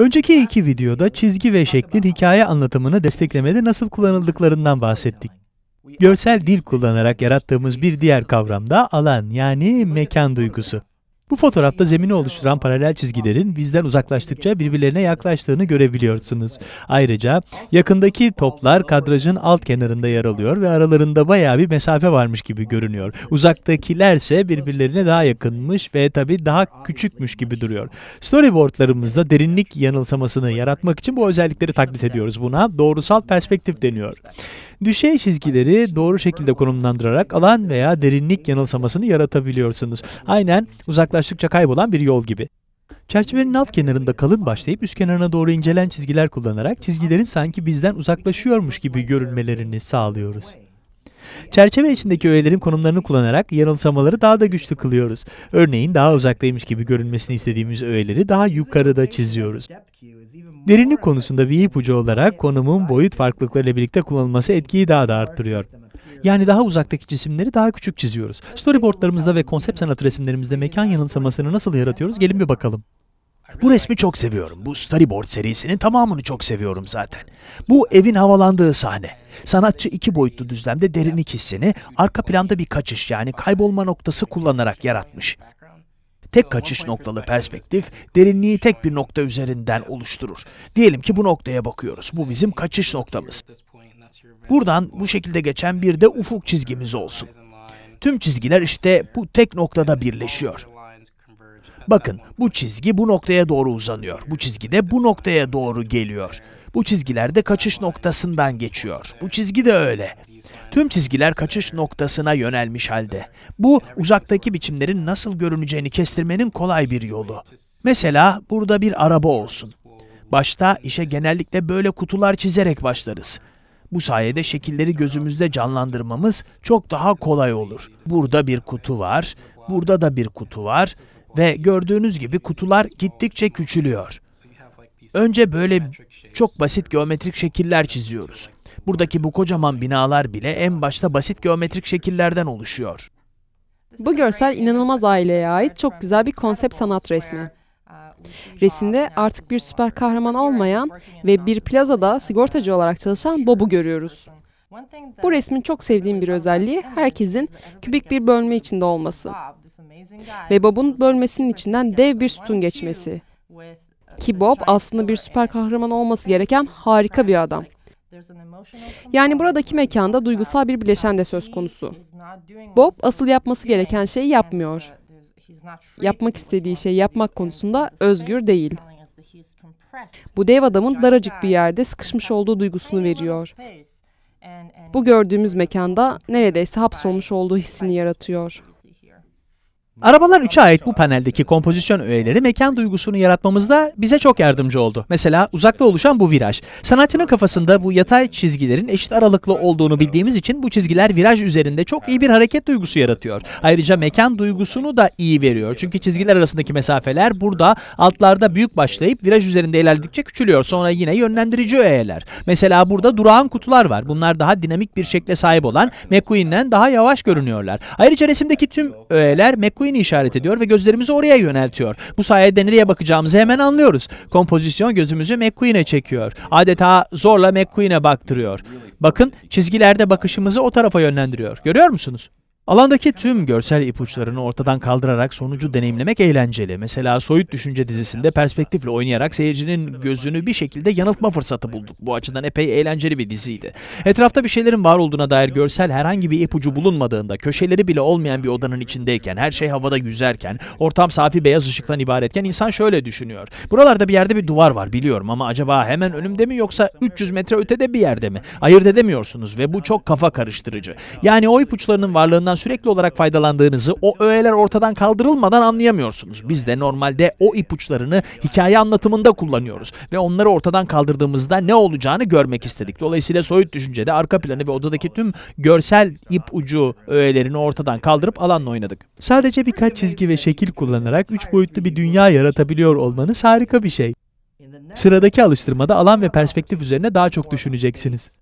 Önceki iki videoda çizgi ve şeklin hikaye anlatımını desteklemede nasıl kullanıldıklarından bahsettik. Görsel dil kullanarak yarattığımız bir diğer kavram da alan yani mekan duygusu. Bu fotoğrafta zemini oluşturan paralel çizgilerin bizden uzaklaştıkça birbirlerine yaklaştığını görebiliyorsunuz. Ayrıca yakındaki toplar kadrajın alt kenarında yer alıyor ve aralarında bayağı bir mesafe varmış gibi görünüyor. Uzaktakilerse birbirlerine daha yakınmış ve tabii daha küçükmüş gibi duruyor. Storyboardlarımızda derinlik yanılsamasını yaratmak için bu özellikleri taklit ediyoruz. Buna doğrusal perspektif deniyor. Düşey çizgileri doğru şekilde konumlandırarak alan veya derinlik yanılsamasını yaratabiliyorsunuz. Aynen uzaklaştıklarınızda yaklaştıkça kaybolan bir yol gibi. Çerçevenin alt kenarında kalın başlayıp üst kenarına doğru incelen çizgiler kullanarak çizgilerin sanki bizden uzaklaşıyormuş gibi görünmelerini sağlıyoruz. Çerçeve içindeki öğelerin konumlarını kullanarak yanılsamaları daha da güçlü kılıyoruz. Örneğin daha uzaktaymış gibi görünmesini istediğimiz öğeleri daha yukarıda çiziyoruz. Derinlik konusunda bir ipucu olarak konumun boyut farklılıklarıyla birlikte kullanılması etkiyi daha da arttırıyor. Yani daha uzaktaki cisimleri daha küçük çiziyoruz. Storyboardlarımızda ve konsept sanat resimlerimizde mekan yanılsamasını nasıl yaratıyoruz gelin bir bakalım. Bu resmi çok seviyorum. Bu storyboard serisinin tamamını çok seviyorum zaten. Bu evin havalandığı sahne. Sanatçı iki boyutlu düzlemde derinlik hissini arka planda bir kaçış yani kaybolma noktası kullanarak yaratmış. Tek kaçış noktalı perspektif derinliği tek bir nokta üzerinden oluşturur. Diyelim ki bu noktaya bakıyoruz. Bu bizim kaçış noktamız. Buradan bu şekilde geçen bir de ufuk çizgimiz olsun. Tüm çizgiler işte bu tek noktada birleşiyor. Bakın bu çizgi bu noktaya doğru uzanıyor. Bu çizgi de bu noktaya doğru geliyor. Bu çizgiler de kaçış noktasından geçiyor. Bu çizgi de öyle. Tüm çizgiler kaçış noktasına yönelmiş halde. Bu uzaktaki biçimlerin nasıl görüneceğini kestirmenin kolay bir yolu. Mesela burada bir araba olsun. Başta işe genellikle böyle kutular çizerek başlarız. Bu sayede şekilleri gözümüzde canlandırmamız çok daha kolay olur. Burada bir kutu var, burada da bir kutu var ve gördüğünüz gibi kutular gittikçe küçülüyor. Önce böyle çok basit geometrik şekiller çiziyoruz. Buradaki bu kocaman binalar bile en başta basit geometrik şekillerden oluşuyor. Bu görsel inanılmaz aileye ait çok güzel bir konsept sanat resmi. Resimde artık bir süper kahraman olmayan ve bir plazada sigortacı olarak çalışan Bob'u görüyoruz. Bu resmin çok sevdiğim bir özelliği herkesin kübik bir bölme içinde olması ve Bob'un bölmesinin içinden dev bir sütun geçmesi. Ki Bob aslında bir süper kahraman olması gereken harika bir adam. Yani buradaki mekanda duygusal bir bileşen de söz konusu. Bob asıl yapması gereken şeyi yapmıyor yapmak istediği şey yapmak konusunda özgür değil. Bu dev adamın daracık bir yerde sıkışmış olduğu duygusunu veriyor. Bu gördüğümüz mekanda neredeyse hapsolmuş olduğu hissini yaratıyor. Arabalar 3'e ait bu paneldeki kompozisyon öğeleri mekan duygusunu yaratmamızda bize çok yardımcı oldu. Mesela uzakta oluşan bu viraj. Sanatçının kafasında bu yatay çizgilerin eşit aralıklı olduğunu bildiğimiz için bu çizgiler viraj üzerinde çok iyi bir hareket duygusu yaratıyor. Ayrıca mekan duygusunu da iyi veriyor. Çünkü çizgiler arasındaki mesafeler burada altlarda büyük başlayıp viraj üzerinde ilerledikçe küçülüyor. Sonra yine yönlendirici öğeler. Mesela burada durağan kutular var. Bunlar daha dinamik bir şekle sahip olan McQueen'den daha yavaş görünüyorlar. Ayrıca resimdeki tüm öğeler McQueen gittiğini işaret ediyor ve gözlerimizi oraya yöneltiyor. Bu sayede nereye bakacağımızı hemen anlıyoruz. Kompozisyon gözümüzü McQueen'e çekiyor. Adeta zorla McQueen'e baktırıyor. Bakın çizgilerde bakışımızı o tarafa yönlendiriyor. Görüyor musunuz? Alandaki tüm görsel ipuçlarını ortadan kaldırarak sonucu deneyimlemek eğlenceli. Mesela Soyut Düşünce dizisinde perspektifle oynayarak seyircinin gözünü bir şekilde yanıltma fırsatı bulduk. Bu açıdan epey eğlenceli bir diziydi. Etrafta bir şeylerin var olduğuna dair görsel herhangi bir ipucu bulunmadığında, köşeleri bile olmayan bir odanın içindeyken, her şey havada yüzerken, ortam safi beyaz ışıktan ibaretken insan şöyle düşünüyor. Buralarda bir yerde bir duvar var biliyorum ama acaba hemen önümde mi yoksa 300 metre ötede bir yerde mi? Ayırt edemiyorsunuz ve bu çok kafa karıştırıcı. Yani o ipuçlarının varlığından sürekli olarak faydalandığınızı o öğeler ortadan kaldırılmadan anlayamıyorsunuz. Biz de normalde o ipuçlarını hikaye anlatımında kullanıyoruz ve onları ortadan kaldırdığımızda ne olacağını görmek istedik. Dolayısıyla soyut düşüncede arka planı ve odadaki tüm görsel ipucu öğelerini ortadan kaldırıp alanla oynadık. Sadece birkaç çizgi ve şekil kullanarak üç boyutlu bir dünya yaratabiliyor olmanız harika bir şey. Sıradaki alıştırmada alan ve perspektif üzerine daha çok düşüneceksiniz.